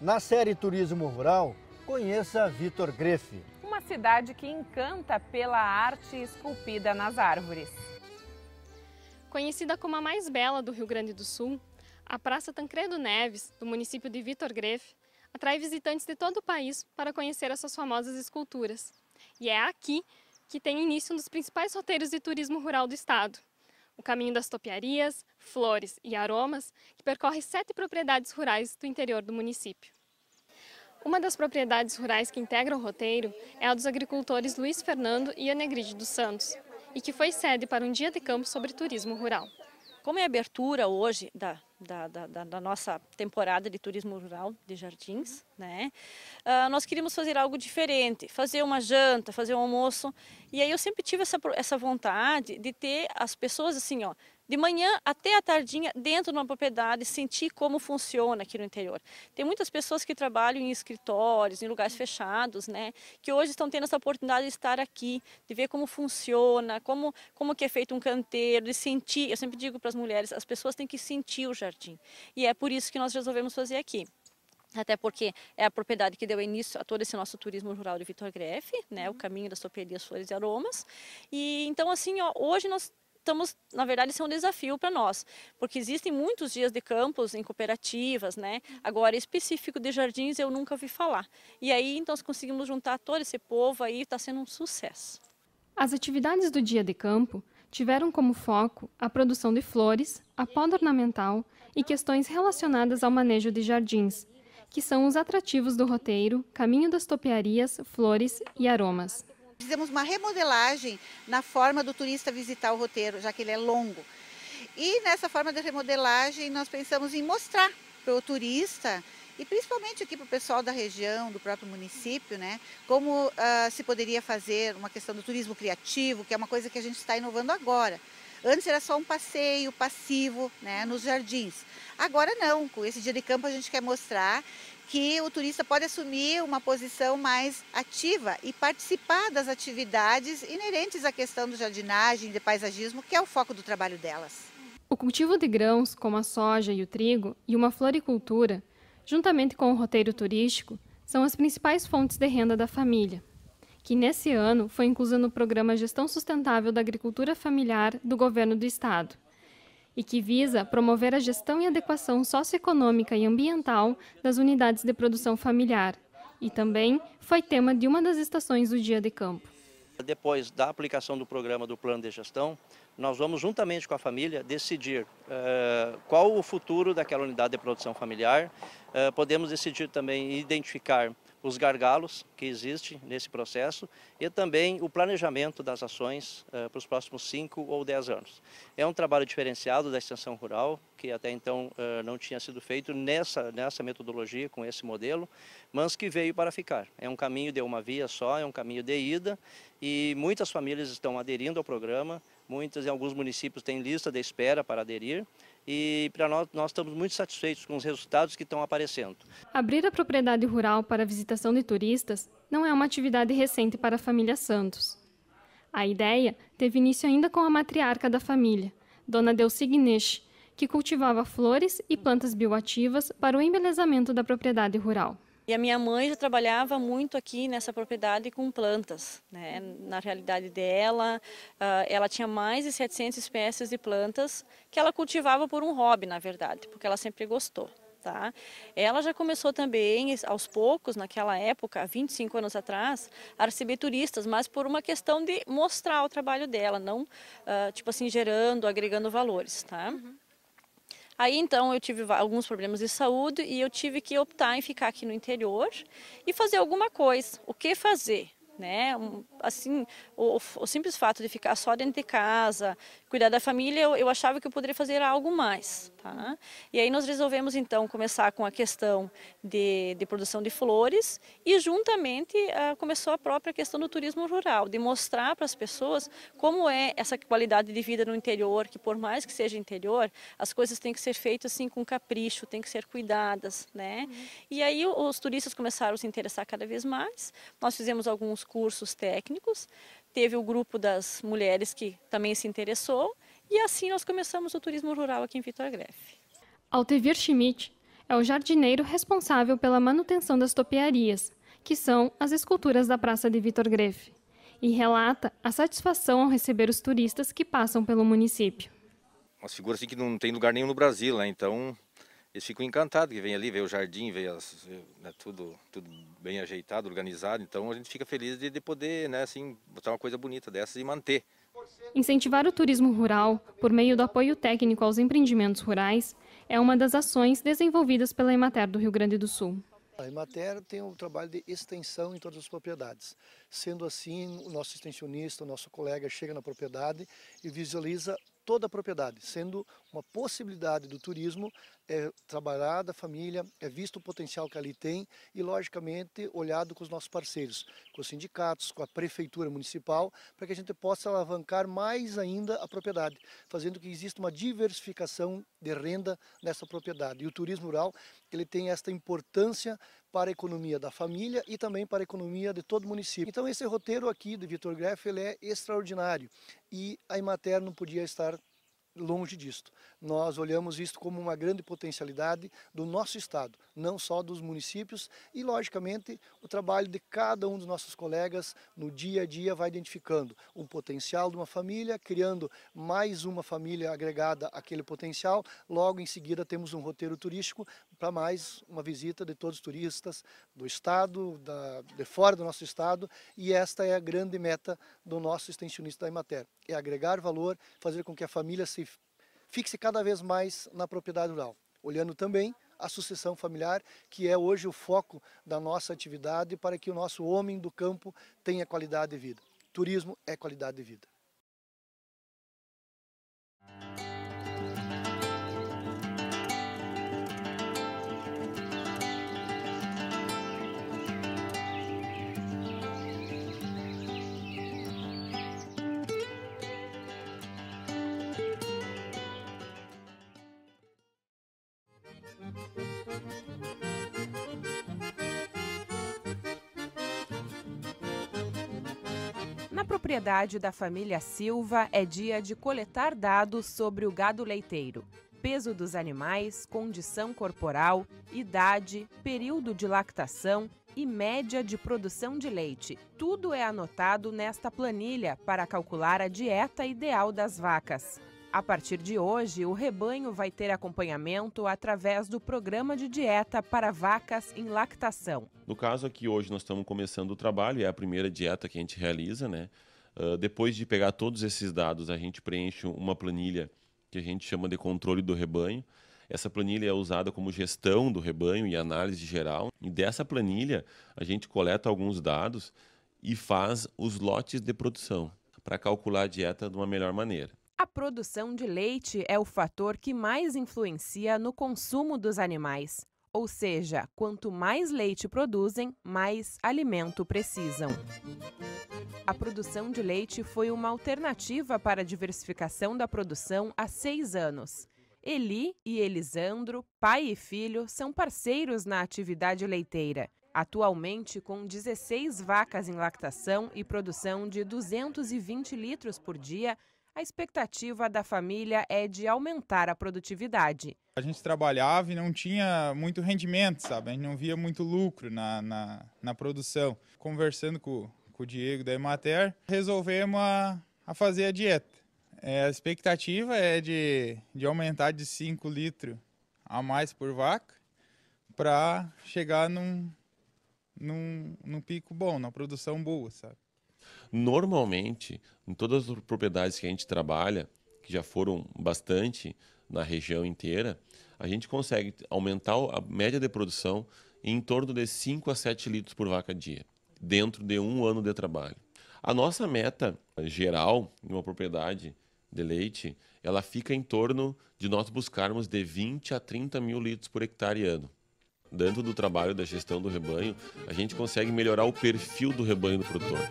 Na série Turismo Rural, conheça Vitor Grefe. Uma cidade que encanta pela arte esculpida nas árvores. Conhecida como a mais bela do Rio Grande do Sul, a Praça Tancredo Neves, do município de Vitor Grefe, atrai visitantes de todo o país para conhecer essas suas famosas esculturas. E é aqui que tem início um dos principais roteiros de turismo rural do estado o caminho das topiarias, flores e aromas, que percorre sete propriedades rurais do interior do município. Uma das propriedades rurais que integra o roteiro é a dos agricultores Luiz Fernando e Anegride dos Santos, e que foi sede para um dia de campo sobre turismo rural. Como é a abertura hoje da da, da, da, nossa temporada de turismo rural de jardins, uhum. né? Uh, nós queríamos fazer algo diferente, fazer uma janta, fazer um almoço. E aí eu sempre tive essa, essa vontade de ter as pessoas assim, ó, de manhã até a tardinha dentro de uma propriedade, sentir como funciona aqui no interior. Tem muitas pessoas que trabalham em escritórios, em lugares fechados, né, que hoje estão tendo essa oportunidade de estar aqui, de ver como funciona, como como que é feito um canteiro, de sentir. Eu sempre digo para as mulheres, as pessoas têm que sentir o jardim. E é por isso que nós resolvemos fazer aqui. Até porque é a propriedade que deu início a todo esse nosso turismo rural de Vitor Greff, né, o uhum. caminho das topelias, flores e aromas. E então assim, ó, hoje nós estamos, na verdade, isso é um desafio para nós, porque existem muitos dias de campos em cooperativas, né? Agora, específico de jardins, eu nunca vi falar. E aí, então, nós conseguimos juntar todo esse povo aí, está sendo um sucesso. As atividades do dia de campo tiveram como foco a produção de flores, a poda ornamental e questões relacionadas ao manejo de jardins, que são os atrativos do roteiro Caminho das topiarias Flores e Aromas. Fizemos uma remodelagem na forma do turista visitar o roteiro, já que ele é longo. E nessa forma de remodelagem, nós pensamos em mostrar para o turista e principalmente aqui para o pessoal da região, do próprio município, né? Como uh, se poderia fazer uma questão do turismo criativo, que é uma coisa que a gente está inovando agora. Antes era só um passeio passivo, né, nos jardins. Agora não, com esse dia de campo a gente quer mostrar que o turista pode assumir uma posição mais ativa e participar das atividades inerentes à questão do jardinagem, de paisagismo, que é o foco do trabalho delas. O cultivo de grãos, como a soja e o trigo, e uma floricultura, juntamente com o roteiro turístico, são as principais fontes de renda da família, que nesse ano foi inclusa no programa Gestão Sustentável da Agricultura Familiar do Governo do Estado e que visa promover a gestão e adequação socioeconômica e ambiental das unidades de produção familiar. E também foi tema de uma das estações do Dia de Campo. Depois da aplicação do programa do plano de gestão, nós vamos juntamente com a família decidir uh, qual o futuro daquela unidade de produção familiar. Uh, podemos decidir também identificar os gargalos que existe nesse processo e também o planejamento das ações uh, para os próximos 5 ou 10 anos. É um trabalho diferenciado da extensão rural, que até então uh, não tinha sido feito nessa, nessa metodologia, com esse modelo, mas que veio para ficar. É um caminho de uma via só, é um caminho de ida e muitas famílias estão aderindo ao programa, muitas em alguns municípios têm lista de espera para aderir e para nós, nós estamos muito satisfeitos com os resultados que estão aparecendo. Abrir a propriedade rural para visitação de turistas não é uma atividade recente para a família Santos. A ideia teve início ainda com a matriarca da família, Dona Delcignesh, que cultivava flores e plantas bioativas para o embelezamento da propriedade rural. E a minha mãe já trabalhava muito aqui nessa propriedade com plantas. Né? Na realidade dela, ah, ela tinha mais de 700 espécies de plantas que ela cultivava por um hobby, na verdade, porque ela sempre gostou. Tá? Ela já começou também, aos poucos, naquela época, 25 anos atrás, a receber turistas, mas por uma questão de mostrar o trabalho dela, não, uh, tipo assim, gerando, agregando valores, tá? Uhum. Aí então eu tive alguns problemas de saúde e eu tive que optar em ficar aqui no interior e fazer alguma coisa. O que fazer? né? Assim, o, o, simples fato de ficar só dentro de casa, cuidar da família, eu, eu achava que eu poderia fazer algo mais, tá? E aí nós resolvemos então começar com a questão de, de produção de flores e juntamente ah, começou a própria questão do turismo rural, de mostrar para as pessoas como é essa qualidade de vida no interior, que por mais que seja interior, as coisas têm que ser feitas assim com capricho, têm que ser cuidadas, né? Uhum. E aí os turistas começaram a se interessar cada vez mais. Nós fizemos alguns cursos técnicos, teve o grupo das mulheres que também se interessou e assim nós começamos o turismo rural aqui em Vitor Grefe. Altevir Schmidt é o jardineiro responsável pela manutenção das topiarias, que são as esculturas da Praça de Vitor Grefe, e relata a satisfação ao receber os turistas que passam pelo município. Umas figuras assim que não tem lugar nenhum no Brasil, né? então eles ficam encantados que vem ali, vê o jardim, vê, as, né, tudo, tudo bem ajeitado, organizado. Então a gente fica feliz de, de poder, né, assim, botar uma coisa bonita dessas e manter. Incentivar o turismo rural por meio do apoio técnico aos empreendimentos rurais é uma das ações desenvolvidas pela Emater do Rio Grande do Sul. A Emater tem o um trabalho de extensão em todas as propriedades. Sendo assim, o nosso extensionista, o nosso colega chega na propriedade e visualiza toda a propriedade, sendo uma possibilidade do turismo é trabalhada a família, é visto o potencial que ali tem e, logicamente, olhado com os nossos parceiros, com os sindicatos, com a prefeitura municipal, para que a gente possa alavancar mais ainda a propriedade, fazendo que exista uma diversificação de renda nessa propriedade. E o turismo rural ele tem esta importância para a economia da família e também para a economia de todo o município. Então esse roteiro aqui do Vitor Greff ele é extraordinário e a Imater não podia estar longe disto nós olhamos isto como uma grande potencialidade do nosso Estado, não só dos municípios e, logicamente, o trabalho de cada um dos nossos colegas no dia a dia vai identificando um potencial de uma família, criando mais uma família agregada àquele potencial. Logo em seguida temos um roteiro turístico para mais uma visita de todos os turistas do Estado, da, de fora do nosso Estado e esta é a grande meta do nosso extensionista da Imater, é agregar valor, fazer com que a família se fique-se cada vez mais na propriedade rural, olhando também a sucessão familiar, que é hoje o foco da nossa atividade para que o nosso homem do campo tenha qualidade de vida. Turismo é qualidade de vida. Na propriedade da família Silva é dia de coletar dados sobre o gado leiteiro, peso dos animais, condição corporal, idade, período de lactação e média de produção de leite. Tudo é anotado nesta planilha para calcular a dieta ideal das vacas. A partir de hoje, o rebanho vai ter acompanhamento através do programa de dieta para vacas em lactação. No caso aqui, hoje nós estamos começando o trabalho, é a primeira dieta que a gente realiza, né? Uh, depois de pegar todos esses dados, a gente preenche uma planilha que a gente chama de controle do rebanho. Essa planilha é usada como gestão do rebanho e análise geral. E dessa planilha, a gente coleta alguns dados e faz os lotes de produção para calcular a dieta de uma melhor maneira produção de leite é o fator que mais influencia no consumo dos animais. Ou seja, quanto mais leite produzem, mais alimento precisam. A produção de leite foi uma alternativa para a diversificação da produção há seis anos. Eli e Elisandro, pai e filho, são parceiros na atividade leiteira. Atualmente, com 16 vacas em lactação e produção de 220 litros por dia, a expectativa da família é de aumentar a produtividade. A gente trabalhava e não tinha muito rendimento, sabe? A gente não via muito lucro na, na, na produção. Conversando com, com o Diego da Emater, resolvemos a, a fazer a dieta. É, a expectativa é de, de aumentar de 5 litros a mais por vaca para chegar num, num, num pico bom, na produção boa, sabe? Normalmente, em todas as propriedades que a gente trabalha, que já foram bastante na região inteira, a gente consegue aumentar a média de produção em torno de 5 a 7 litros por vaca dia, dentro de um ano de trabalho. A nossa meta geral em uma propriedade de leite, ela fica em torno de nós buscarmos de 20 a 30 mil litros por hectare ano dentro do trabalho da gestão do rebanho, a gente consegue melhorar o perfil do rebanho do produtor.